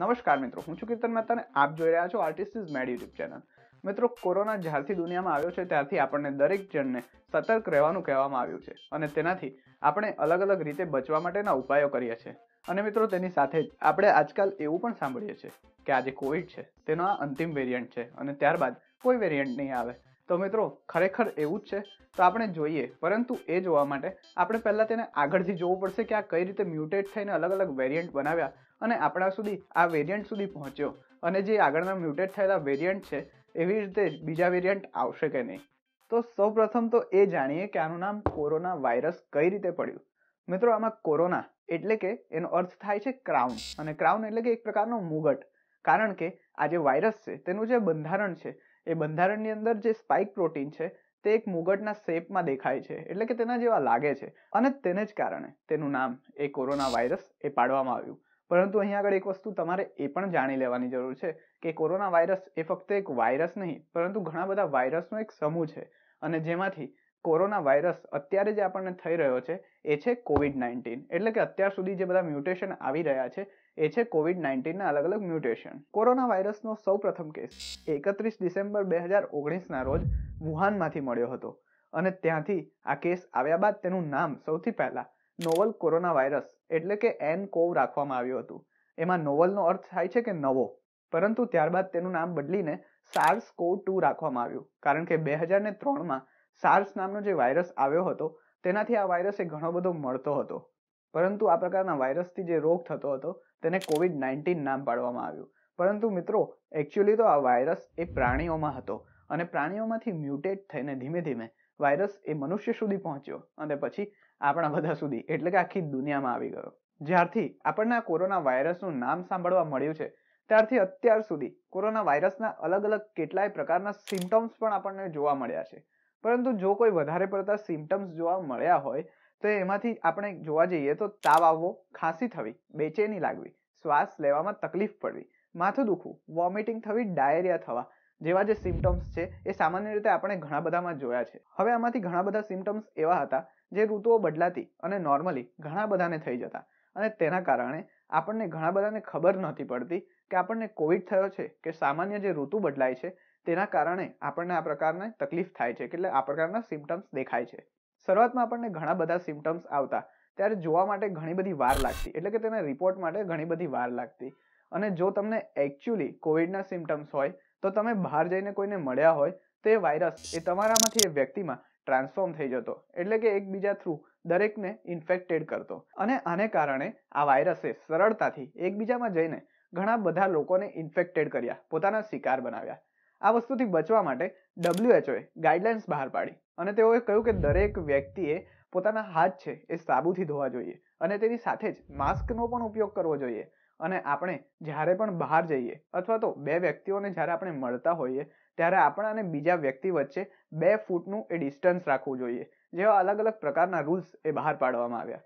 નમસ્કાર મિત્રો હું છું કીર્તન મહેતા આપ જોઈ રહ્યા છો artist is made YouTube channel મિત્રો કોરોના જ્યારથી દુનિયામાં આવ્યો છે ત્યારથી આપણને દરેક જણને સતર્ક રહેવાનું કહેવામાં આવ્યું છે અને તેનાથી આપણે અલગ અલગ રીતે બચવા માટેના ઉપાયો કરીએ છીએ અને મિત્રો તેની સાથે જ આપણે આજકાલ એવું પણ સાંભળીએ છીએ કે આજે કોવિડ છે તેનો આ અંતિમ વેરિયન્ટ છે અને ત્યારબાદ કોઈ વેરિયન્ટ નહીં આવે તો મિત્રો ખરેખર એવું જ છે તો આપણે જોઈએ પરંતુ એ જોવા માટે આપણે પહેલાં તેને આગળથી જોવું પડશે કે આ કઈ રીતે મ્યુટેટ થઈને અલગ અલગ વેરિયન્ટ બનાવ્યા અને આપણા સુધી આ વેરિયન્ટ સુધી પહોંચ્યો અને જે આગળના મ્યુટેટ થયેલા વેરિયન્ટ છે એવી રીતે બીજા વેરિયન્ટ આવશે કે નહીં તો સૌપ્રથમ તો એ જાણીએ કે આનું નામ કોરોના વાયરસ કઈ રીતે પડ્યું મિત્રો આમાં કોરોના એટલે કે એનો અર્થ થાય છે ક્રાઉન અને ક્રાઉન એટલે કે એક પ્રકારનો મુગટ કારણ કે આ જે વાયરસ છે તેનું જે બંધારણ છે એ બંધારણની અંદર જે સ્પાઇક પ્રોટીન છે તે એક મુગટના શેપમાં દેખાય છે એટલે કે તેના જેવા લાગે છે અને તેને જ કારણે તેનું નામ એ કોરોના વાયરસ એ પાડવામાં આવ્યું પરંતુ અહીં આગળ એક વસ્તુ તમારે એ પણ જાણી લેવાની જરૂર છે કે કોરોના વાયરસ એ ફક્ત એક વાયરસ નહીં પરંતુ ઘણા બધા વાયરસનો એક સમૂહ છે અને જેમાંથી કોરોના વાયરસ અત્યારે જે આપણને થઈ રહ્યો છે એ છે કોવિડ નાઇન્ટીન એટલે કે અત્યાર સુધી જે બધા મ્યુટેશન આવી રહ્યા છે એ છે કોવિડ નાઇન્ટીનના અલગ અલગ મ્યુટેશન કોરોના વાયરસનો સૌ પ્રથમ કેસ એકત્રીસ ડિસેમ્બર બે હજાર ઓગણીસના રોજ વુહાનમાંથી મળ્યો હતો અને ત્યાંથી આ કેસ આવ્યા બાદ તેનું નામ સૌથી પહેલાં નોવલ કોરોના વાયરસ એટલે કે એન કોવ રાખવામાં આવ્યું હતું એમાં નોવલનો અર્થ થાય છે કે નવો પરંતુ ત્યારબાદ તેનું નામ બદલીને સાર્સ કોવ ટુ રાખવામાં આવ્યું કારણ કે બે હજાર ને ત્રણમાં સાર્સ નામનો જે વાયરસ આવ્યો હતો તેનાથી આ વાયરસે ઘણો બધો મળતો હતો પરંતુ આ પ્રકારના વાયરસથી જે રોગ થતો હતો તેને કોવિડ નાઇન્ટીન નામ પાડવામાં આવ્યું પરંતુ મિત્રો એકચ્યુઅલી તો આ વાયરસ એ પ્રાણીઓમાં હતો અને પ્રાણીઓમાંથી મ્યુટેટ થઈને ધીમે ધીમે વાયરસ એ મનુષ્ય સુધી પહોંચ્યો અને પછી આપણા બધા સુધી એટલે કે આખી દુનિયામાં આવી ગયો જ્યારથી આપણને કોરોના વાયરસનું નામ સાંભળવા મળ્યું છે ત્યારથી અત્યાર સુધી કોરોના વાયરસના અલગ અલગ કેટલાય પ્રકારના સિમ્ટમ્સ પણ આપણને જોવા મળ્યા છે પરંતુ જો કોઈ વધારે પડતા સિમ્ટમ્સ જોવા મળ્યા હોય તો એમાંથી આપણે જોવા જઈએ તો તાવ આવવો ખાંસી થવી બેચેની લાગવી શ્વાસ લેવામાં તકલીફ પડવી માથું દુખવું વોમિટિંગ થવી ડાયરિયા થવા જેવા જે સિમ્ટમ્સ છે એ સામાન્ય રીતે આપણે ઘણા બધામાં જોયા છે હવે આમાંથી ઘણા બધા સિમ્ટમ્સ એવા હતા જે ઋતુઓ બદલાતી અને નોર્મલી ઘણા બધાને થઈ જતા અને તેના કારણે આપણને ઘણા બધાને ખબર નહોતી પડતી કે આપણને કોવિડ થયો છે કે સામાન્ય જે ઋતુ બદલાય છે તેના કારણે આપણને આ પ્રકારની તકલીફ થાય છે એટલે આ પ્રકારના સિમ્ટમ્સ દેખાય છે શરૂઆતમાં આપણને ઘણા બધા સિમ્ટમ્સ આવતા ત્યારે જોવા માટે ઘણી બધી વાર લાગતી એટલે કે તેના રિપોર્ટ માટે ઘણી બધી વાર લાગતી અને જો તમને એકચ્યુઅલી કોવિડના સિમ્ટમ્સ હોય તો તમે બહાર જઈને કોઈને મળ્યા હોય તો એ વાયરસ એ તમારામાંથી એ વ્યક્તિમાં ટ્રાન્સફોર્મ થઈ જતો એટલે કે એકબીજા થ્રુ દરેકને ઇન્ફેક્ટેડ કરતો અને આને કારણે આ વાયરસે સરળતાથી એકબીજામાં જઈને ઘણા બધા લોકોને ઇન્ફેક્ટેડ કર્યા પોતાના શિકાર બનાવ્યા આ વસ્તુથી બચવા માટે ડબ્લ્યુએચઓએ ગાઈડલાઇન્સ બહાર પાડી અને તેઓએ કહ્યું કે દરેક વ્યક્તિએ પોતાના હાથ છે એ સાબુથી ધોવા જોઈએ અને તેની સાથે જ માસ્કનો પણ ઉપયોગ કરવો જોઈએ અને આપણે જ્યારે પણ બહાર જઈએ અથવા તો બે વ્યક્તિઓને જ્યારે આપણે મળતા હોઈએ ત્યારે આપણા અને બીજા વ્યક્તિ વચ્ચે બે ફૂટનું એ ડિસ્ટન્સ રાખવું જોઈએ જેવા અલગ અલગ પ્રકારના રૂલ્સ એ બહાર પાડવામાં આવ્યા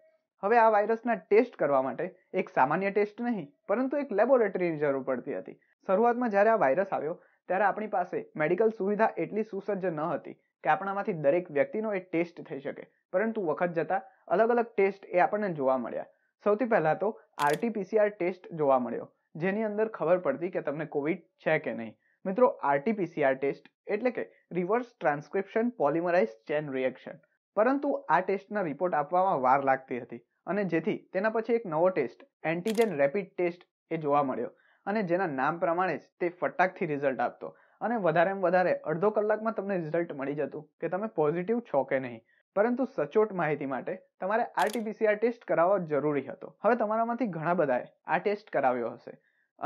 હવે આ વાયરસના ટેસ્ટ કરવા માટે એક સામાન્ય ટેસ્ટ નહીં પરંતુ એક લેબોરેટરીની જરૂર પડતી હતી શરૂઆતમાં જ્યારે આ વાયરસ આવ્યો ત્યારે આપણી પાસે મેડિકલ સુવિધા એટલી સુસજ્જ ન હતી કે આપણામાંથી દરેક વ્યક્તિનો એ ટેસ્ટ થઈ શકે પરંતુ વખત જતા અલગ અલગ ટેસ્ટ એ આપણને જોવા મળ્યા સૌથી પહેલાં તો આરટીપીસીઆર ટેસ્ટ જોવા મળ્યો જેની અંદર ખબર પડતી કે તમને કોવિડ છે કે નહીં મિત્રો આરટીપીસીઆર ટેસ્ટ એટલે કે reverse transcription polymerize chain reaction પરંતુ આ ટેસ્ટના રિપોર્ટ આપવામાં વાર લાગતી હતી અને જેથી તેના પછી એક નવો ટેસ્ટ એન્ટીજેન રેપિડ ટેસ્ટ એ જોવા મળ્યો અને જેના નામ પ્રમાણે જ તે ફટાકથી રિઝલ્ટ આપતો અને વધારેમાં વધારે અડધો કલાકમાં તમને રિઝલ્ટ મળી જતું કે તમે પોઝિટિવ છો કે નહીં પરંતુ સચોટ માહિતી માટે તમારે આરટીપીસીઆર ટેસ્ટ કરાવવો જરૂરી હતો હવે તમારામાંથી ઘણા બધાએ આ ટેસ્ટ કરાવ્યો હશે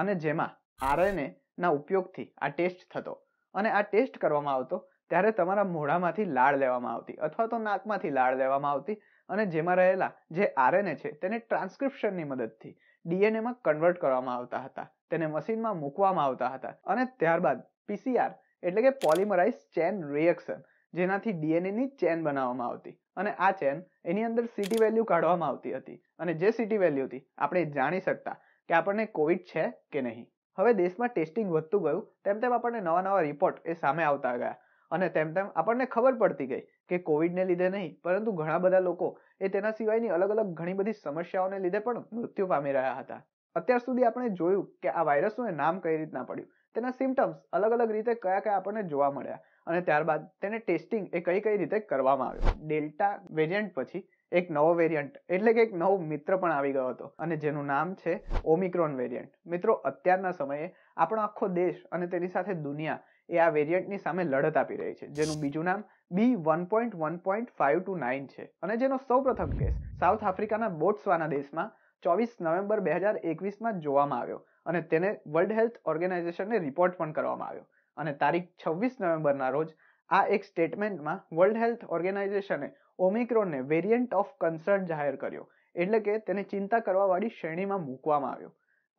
અને જેમાં આરએનએ ના ઉપયોગથી આ ટેસ્ટ થતો અને આ ટેસ્ટ કરવામાં આવતો ત્યારે તમારા મોઢામાંથી લાળ લેવામાં આવતી અથવા તો નાકમાંથી લાળ લેવામાં આવતી અને જેમાં રહેલા જે આરએનએ છે તેને ટ્રાન્સક્રિપ્શનની મદદથી ડીએનએમાં કન્વર્ટ કરવામાં આવતા હતા તેને મશીનમાં મૂકવામાં આવતા હતા અને ત્યારબાદ પીસીઆર એટલે કે પોલિમરાઇઝ ચેન રિએક્શન જેનાથી ડીએનએની ચેન બનાવવામાં આવતી અને આ ચેન એની અંદર સિટી વેલ્યુ કાઢવામાં આવતી હતી અને જે સિટી વેલ્યુ હતી આપણે જાણી શકતા કે આપણને કોવિડ છે કે નહીં હવે દેશમાં ટેસ્ટિંગ વધતું ગયું તેમ તેમ આપણને નવા નવા રિપોર્ટ એ સામે આવતા ગયા અને તેમ તેમ આપણને ખબર પડતી ગઈ કે કોવિડને લીધે નહીં પરંતુ ઘણા બધા લોકો એ તેના સિવાયની અલગ અલગ ઘણી બધી સમસ્યાઓને લીધે પણ મૃત્યુ પામી રહ્યા હતા અત્યાર સુધી આપણે જોયું કે આ વાયરસનું નામ કઈ રીતના પડ્યું તેના સિમ્ટમ્સ અલગ અલગ રીતે કયા કયા આપણને જોવા મળ્યા અને ત્યારબાદ તેને ટેસ્ટિંગ એ કઈ કઈ રીતે કરવામાં આવ્યું ડેલ્ટા વેરિયન્ટ પછી એક નવો વેરિયન્ટ એટલે કે એક નવો મિત્ર પણ આવી ગયો હતો અને જેનું નામ છે ઓમિક્રોન વેરિયન્ટ મિત્રો અત્યારના સમયે આપણો આખો દેશ અને તેની સાથે દુનિયા એ આ વેરિયન્ટની સામે લડત આપી રહી છે જેનું બીજું નામ B one point one point five two nine છે અને જેનો સૌ પ્રથમ કેસ સાઉથ આફ્રિકાના બોટ્સવાના દેશમાં ચોવીસ નવેમ્બર બે હજાર એકવીસમાં જોવામાં આવ્યો અને તેને વર્લ્ડ હેલ્થ ઓર્ગેનાઇઝેશનને રિપોર્ટ પણ કરવામાં આવ્યો અને તારીખ છવ્વીસ નવેમ્બરના રોજ આ એક સ્ટેટમેન્ટમાં વર્લ્ડ હેલ્થ ઓર્ગેનાઇઝેશને ઓમિક્રોનને વેરિયન્ટ ઓફ કન્સર્ન જાહેર કર્યો એટલે કે તેને ચિંતા કરવાવાળી શ્રેણીમાં મૂકવામાં આવ્યો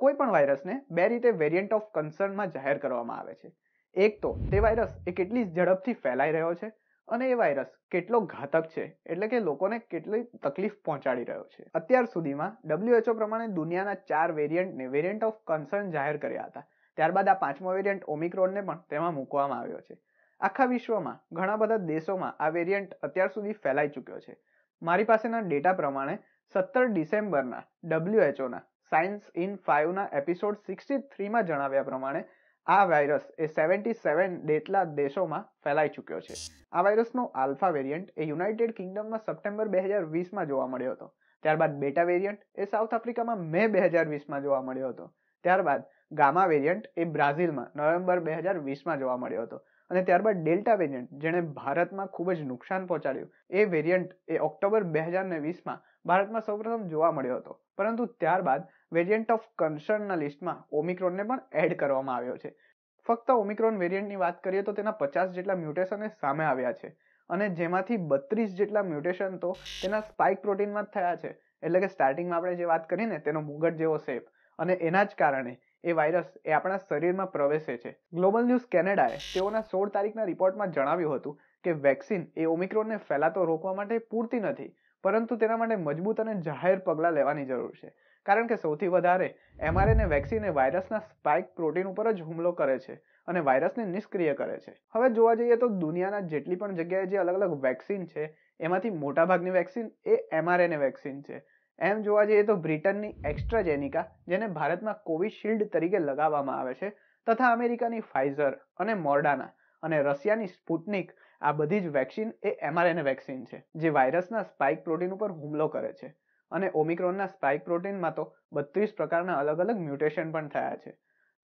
કોઈ પણ વાયરસને બે રીતે વેરિયન્ટ ઓફ કન્સર્નમાં જાહેર કરવામાં આવે છે એક તો તે વાયરસ એ કેટલી ઝડપથી ફેલાઈ રહ્યો છે અને એ વાયરસ કેટલો ઘાતક છે એટલે કે લોકોને કેટલી તકલીફ પહોંચાડી રહ્યો છે અત્યાર સુધીમાં ડબ્લ્યુએચઓ પ્રમાણે દુનિયાના ચાર વેરિયન્ટને વેરિયન્ટ ઓફ કન્સર્ન જાહેર કર્યા હતા ત્યારબાદ આ પાંચમો વેરિયન્ટ ઓમિક્રોનને પણ તેમાં મૂકવામાં આવ્યો છે આખા વિશ્વમાં ઘણા બધા દેશોમાં આ વેરિયન્ટ અત્યાર સુધી ફેલાઈ ચૂક્યો છે મારી પાસેના ડેટા પ્રમાણે સત્તર ડિસેમ્બરના ડબ્લ્યુએચઓના સાયન્સ ઇન ફાઇવના એપિસોડ સિક્સટી થ્રીમાં જણાવ્યા પ્રમાણે આ વાયરસ એ સેવન્ટી સેવન જેટલા દેશોમાં ફેલાઈ ચૂક્યો છે આ વાયરસનો આલ્ફા વેરિયન્ટ એ યુનાઇટેડ કિંગડમમાં સપ્ટેમ્બર બે હજાર વીસમાં જોવા મળ્યો હતો ત્યારબાદ બેટા વેરિયન્ટ એ સાઉથ આફ્રિકામાં મે બે હજાર વીસમાં જોવા મળ્યો હતો ત્યારબાદ ગામા વેરિયન્ટ એ બ્રાઝિલમાં નવેમ્બર બે હજાર વીસમાં જોવા મળ્યો હતો અને ત્યારબાદ ડેલ્ટા વેરિયન્ટ જેણે ભારતમાં ખૂબ જ નુકસાન પહોંચાડ્યું એ વેરિયન્ટ એ ઓક્ટોબર બે હજાર ને વીસમાં ભારતમાં સૌપ્રથમ જોવા મળ્યો હતો પરંતુ ત્યારબાદ વેરિયન્ટ ઓફ કન્સર્નના લિસ્ટમાં ઓમિક્રોનને પણ એડ કરવામાં આવ્યો છે ફક્ત ઓમિક્રોન વેરિયન્ટની વાત કરીએ તો તેના પચાસ જેટલા મ્યુટેશને સામે આવ્યા છે અને જેમાંથી બત્રીસ જેટલા મ્યુટેશન તો તેના સ્પાઇક પ્રોટીનમાં જ થયા છે એટલે કે સ્ટાર્ટિંગમાં આપણે જે વાત ને તેનો મુગટ જેવો શેપ અને એના જ કારણે એ વાયરસ એ આપણા શરીરમાં પ્રવેશે છે ગ્લોબલ ન્યૂઝ કેનેડાએ તેઓના સોળ તારીખના રિપોર્ટમાં જણાવ્યું હતું કે વેક્સિન એ ઓમિક્રોનને ફેલાતો રોકવા માટે પૂરતી નથી પરંતુ તેના માટે મજબૂત અને જાહેર પગલાં લેવાની જરૂર છે કારણ કે સૌથી વધારે એમઆરએનએ વેક્સિન એ વાયરસના સ્પાઇક પ્રોટીન ઉપર જ હુમલો કરે છે અને વાયરસને નિષ્ક્રિય કરે છે હવે જોવા જઈએ તો દુનિયાના જેટલી પણ જગ્યાએ જે અલગ અલગ વેક્સિન છે એમાંથી મોટાભાગની વેક્સિન એ એમઆરએનએ વેક્સિન છે એમ જોવા જઈએ તો બ્રિટનની એક્સ્ટ્રાજેનિકા જેને ભારતમાં કોવિશિલ્ડ તરીકે લગાવવામાં આવે છે તથા અમેરિકાની ફાઇઝર અને મોર્ડાના અને રશિયાની સ્પુટનિક આ બધી જ વેક્સિન એ એમઆરએનએ વેક્સિન છે જે વાયરસના સ્પાઇક પ્રોટીન ઉપર હુમલો કરે છે અને ઓમિક્રોનના સ્પાઇક પ્રોટીનમાં તો બત્રીસ પ્રકારના અલગ અલગ મ્યુટેશન પણ થયા છે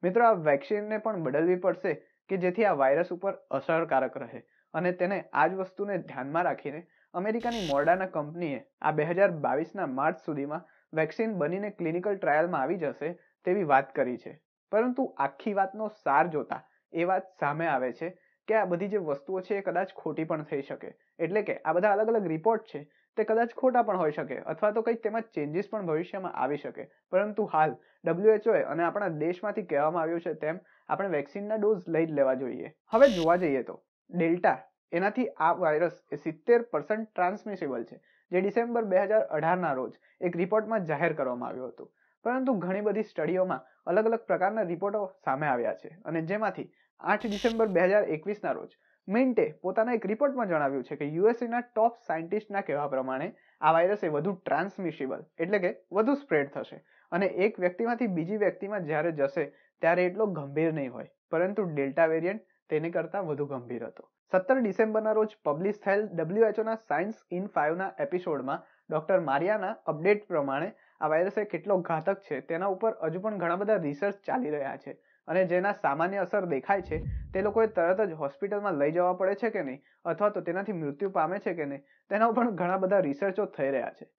મિત્રો આ વેક્સિનને પણ બદલવી પડશે કે જેથી આ વાયરસ ઉપર અસરકારક રહે અને તેને આ જ વસ્તુને ધ્યાનમાં રાખીને અમેરિકાની મોર્ડાના કંપનીએ આ બે હજાર બાવીસના માર્ચ સુધીમાં વેક્સિન બનીને ક્લિનિકલ ટ્રાયલમાં આવી જશે તેવી વાત કરી છે પરંતુ આખી વાતનો સાર જોતા એ વાત સામે આવે છે કે આ બધી જે વસ્તુઓ છે એ કદાચ ખોટી પણ થઈ શકે એટલે કે આ બધા અલગ અલગ રિપોર્ટ છે તે કદાચ ખોટા પણ હોઈ શકે અથવા તો કંઈક તેમાં ચેન્જીસ પણ ભવિષ્યમાં આવી શકે પરંતુ હાલ WHO અને આપણા દેશમાંથી કહેવામાં આવ્યું છે તેમ આપણે વેક્સિનના ડોઝ લઈ જ લેવા જોઈએ હવે જોવા જઈએ તો ડેલ્ટા એનાથી આ વાયરસ એ સિત્તેર percent transmissible છે જે ડિસેમ્બર બે હજાર અઢારના રોજ એક રિપોર્ટમાં જાહેર કરવામાં આવ્યું હતું પરંતુ ઘણી બધી સ્ટડીઓમાં અલગ અલગ પ્રકારના રિપોર્ટો સામે આવ્યા છે અને જેમાંથી આઠ ડિસેમ્બર બે હજાર એકવીસના રોજ મિન્ટે પોતાના એક રિપોર્ટમાં જણાવ્યું છે કે યુએસએના ટોપ સાયન્ટિસ્ટના કહેવા પ્રમાણે આ વાયરસ એ વધુ ટ્રાન્સમિશિબલ એટલે કે વધુ સ્પ્રેડ થશે અને એક વ્યક્તિમાંથી બીજી વ્યક્તિમાં જ્યારે જશે ત્યારે એટલો ગંભીર નહીં હોય પરંતુ ડેલ્ટા વેરિયન્ટ તેને કરતાં વધુ ગંભીર હતો સત્તર ડિસેમ્બરના રોજ પબ્લિશ થયેલ ડબલ્યુએચઓના સાયન્સ ઇન ફાઇવના એપિસોડમાં ડોક્ટર મારિયાના અપડેટ પ્રમાણે આ વાયરસ એ કેટલો ઘાતક છે તેના ઉપર હજુ પણ ઘણા બધા રિસર્ચ ચાલી રહ્યા છે અને જેના સામાન્ય અસર દેખાય છે તે લોકોએ તરત જ હોસ્પિટલમાં લઈ જવા પડે છે કે નહીં અથવા તો તેનાથી મૃત્યુ પામે છે કે નહીં તેના ઉપર ઘણા બધા રિસર્ચો થઈ રહ્યા છે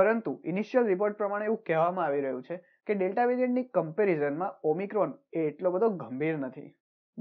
પરંતુ ઇનિશિયલ રિપોર્ટ પ્રમાણે એવું કહેવામાં આવી રહ્યું છે કે ડેલ્ટા વેરિયન્ટની કમ્પેરિઝનમાં ઓમિક્રોન એ એટલો બધો ગંભીર નથી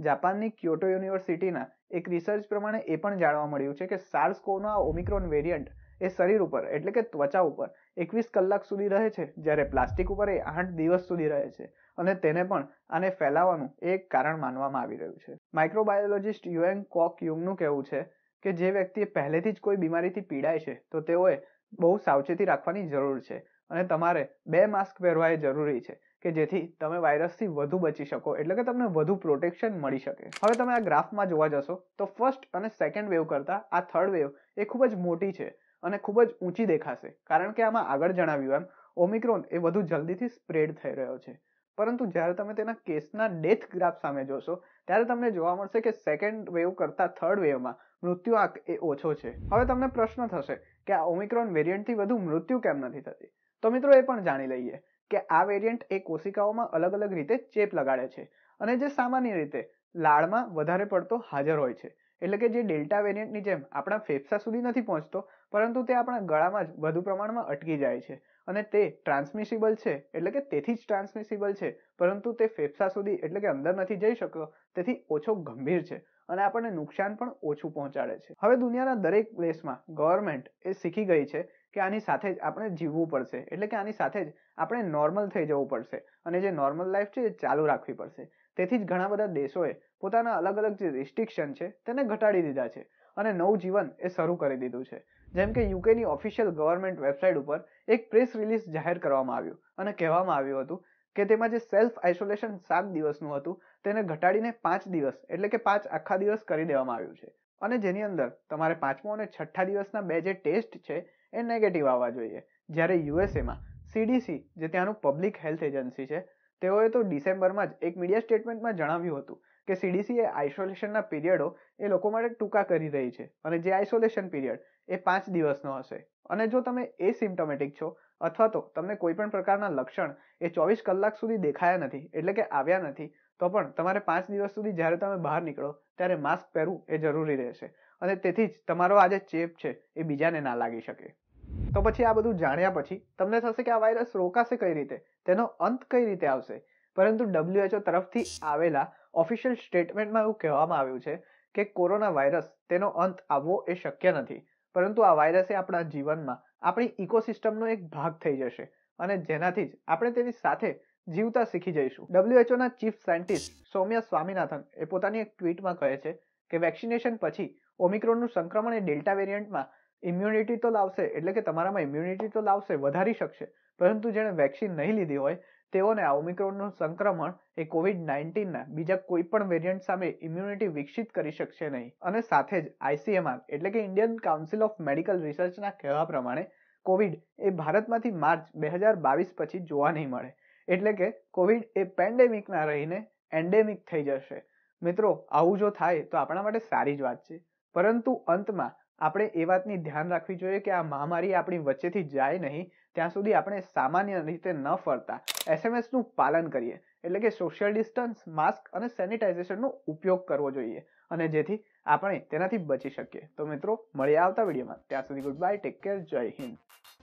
જાપાનની ક્યોટો યુનિવર્સિટીના એક રિસર્ચ પ્રમાણે એ પણ જાણવા મળ્યું છે કે સાર્સ કોવનો આ ઓમિક્રોન વેરિયન્ટ એ શરીર ઉપર એટલે કે ત્વચા ઉપર એકવીસ કલાક સુધી રહે છે જ્યારે પ્લાસ્ટિક ઉપર એ આઠ દિવસ સુધી રહે છે અને તેને પણ આને ફેલાવવાનું એક કારણ માનવામાં આવી રહ્યું છે માઇક્રોબાયોલોજીસ્ટ યુએન કોક યુંગનું કહેવું છે કે જે વ્યક્તિએ પહેલેથી જ કોઈ બીમારીથી પીડાય છે તો તેઓએ બહુ સાવચેતી રાખવાની જરૂર છે અને તમારે બે માસ્ક પહેરવા એ જરૂરી છે કે જેથી તમે વાયરસથી વધુ બચી શકો એટલે કે તમને વધુ પ્રોટેક્શન મળી શકે હવે તમે આ ગ્રાફમાં જોવા જશો તો ફર્સ્ટ અને સેકન્ડ વેવ કરતાં આ થર્ડ વેવ એ ખૂબ જ મોટી છે અને ખૂબ જ ઊંચી દેખાશે કારણ કે આમાં આગળ જણાવ્યું એમ ઓમિક્રોન એ વધુ જલ્દીથી સ્પ્રેડ થઈ રહ્યો છે પરંતુ જ્યારે તમે તેના કેસના ડેથ ગ્રાફ સામે જોશો ત્યારે તમને જોવા મળશે કે સેકન્ડ વેવ કરતા થર્ડ વેવમાં મૃત્યુ આંક એ ઓછો છે હવે તમને પ્રશ્ન થશે કે આ ઓમિક્રોન વેરિયન્ટથી વધુ મૃત્યુ કેમ નથી થતી તો મિત્રો એ પણ જાણી લઈએ કે આ વેરિયન્ટ એ કોશિકાઓમાં અલગ અલગ રીતે ચેપ લગાડે છે અને જે સામાન્ય રીતે લાળમાં વધારે પડતો હાજર હોય છે એટલે કે જે ડેલ્ટા વેરિયન્ટની જેમ આપણા ફેફસા સુધી નથી પહોંચતો પરંતુ તે આપણા ગળામાં જ વધુ પ્રમાણમાં અટકી જાય છે અને તે ટ્રાન્સમિસિબલ છે એટલે કે તેથી જ ટ્રાન્સમિસિબલ છે પરંતુ તે ફેફસા સુધી એટલે કે અંદર નથી જઈ શકતો તેથી ઓછો ગંભીર છે અને આપણને નુકસાન પણ ઓછું પહોંચાડે છે હવે દુનિયાના દરેક દેશમાં ગવર્મેન્ટ એ શીખી ગઈ છે કે આની સાથે જ આપણે જીવવું પડશે એટલે કે આની સાથે જ આપણે નોર્મલ થઈ જવું પડશે અને જે નોર્મલ લાઈફ છે એ ચાલુ રાખવી પડશે તેથી જ ઘણા બધા દેશોએ પોતાના અલગ અલગ જે રિસ્ટ્રિક્શન છે તેને ઘટાડી દીધા છે અને નવું જીવન એ શરૂ કરી દીધું છે જેમ કે યુકેની ઓફિશિયલ ગવર્મેન્ટ વેબસાઇટ ઉપર એક પ્રેસ રિલીઝ જાહેર કરવામાં આવ્યું અને કહેવામાં આવ્યું હતું કે તેમાં જે સેલ્ફ આઇસોલેશન સાત દિવસનું હતું તેને ઘટાડીને પાંચ દિવસ એટલે કે પાંચ આખા દિવસ કરી દેવામાં આવ્યું છે અને જેની અંદર તમારે પાંચમો અને છઠ્ઠા દિવસના બે જે ટેસ્ટ છે એ નેગેટિવ આવવા જોઈએ જ્યારે યુએસએમાં સીડીસી જે ત્યાંનું પબ્લિક હેલ્થ એજન્સી છે તેઓએ તો ડિસેમ્બરમાં જ એક મીડિયા સ્ટેટમેન્ટમાં જણાવ્યું હતું કે સીડીસી એ આઇસોલેશનના પીરિયડો એ લોકો માટે ટૂંકા કરી રહી છે અને જે આઇસોલેશન પીરિયડ એ પાંચ દિવસનો હશે અને જો તમે એ સિમ્ટોમેટિક છો અથવા તો તમને કોઈ પણ પ્રકારના લક્ષણ એ ચોવીસ કલાક સુધી દેખાયા નથી એટલે કે આવ્યા નથી તો પણ તમારે પાંચ દિવસ સુધી જ્યારે તમે બહાર નીકળો ત્યારે માસ્ક પહેરવું એ જરૂરી રહેશે અને તેથી જ તમારો આ જે ચેપ છે એ બીજાને ના લાગી શકે તો પછી આ બધું જાણ્યા પછી તમને થશે કે આ વાયરસ રોકાશે કઈ રીતે તેનો અંત કઈ રીતે આવશે પરંતુ ડબ્લ્યુએચઓ તરફથી આવેલા ઓફિશિયલ સ્ટેટમેન્ટમાં એવું કહેવામાં આવ્યું છે કે કોરોના વાયરસ તેનો અંત આવવો એ શક્ય નથી પરંતુ આ વાયરસે આપણા જીવનમાં આપણી ઇકોસિસ્ટમનો એક ભાગ થઈ જશે અને જેનાથી જ આપણે તેની સાથે જીવતા શીખી જઈશું ડબ્લ્યુએચઓના ચીફ સાયન્ટિસ્ટ સૌમ્યા સ્વામીનાથન એ પોતાની એક ટ્વીટમાં કહે છે કે વેક્સિનેશન પછી ઓમિક્રોનનું સંક્રમણ એ ડેલ્ટા વેરિયન્ટમાં ઇમ્યુનિટી તો લાવશે એટલે કે તમારામાં ઇમ્યુનિટી તો લાવશે વધારી શકશે પરંતુ જેણે વેક્સિન નહીં લીધી હોય તેઓને આ ઓમિક્રોનનું સંક્રમણ એ કોવિડ નાઇન્ટીનના બીજા કોઈ પણ વેરિયન્ટ સામે ઇમ્યુનિટી વિકસિત કરી શકશે નહીં અને સાથે જ આઈસીએમઆર એટલે કે ઇન્ડિયન કાઉન્સિલ ઓફ મેડિકલ રિસર્ચના કહેવા પ્રમાણે કોવિડ એ ભારતમાંથી માર્ચ બે હજાર બાવીસ પછી જોવા નહીં મળે એટલે કે કોવિડ એ પેન્ડેમિકના રહીને એન્ડેમિક થઈ જશે મિત્રો આવું જો થાય તો આપણા માટે સારી જ વાત છે પરંતુ અંતમાં આપણે એ વાતની ધ્યાન રાખવી જોઈએ કે આ મહામારી આપણી વચ્ચેથી જાય નહીં ત્યાં સુધી આપણે સામાન્ય રીતે ન ફરતા એસએમએસનું પાલન કરીએ એટલે કે સોશિયલ ડિસ્ટન્સ માસ્ક અને સેનિટાઇઝેશનનો ઉપયોગ કરવો જોઈએ અને જેથી આપણે તેનાથી બચી શકીએ તો મિત્રો મળીએ આવતા વિડીયોમાં ત્યાં સુધી ગુડ બાય ટેક કેર જય હિન્દ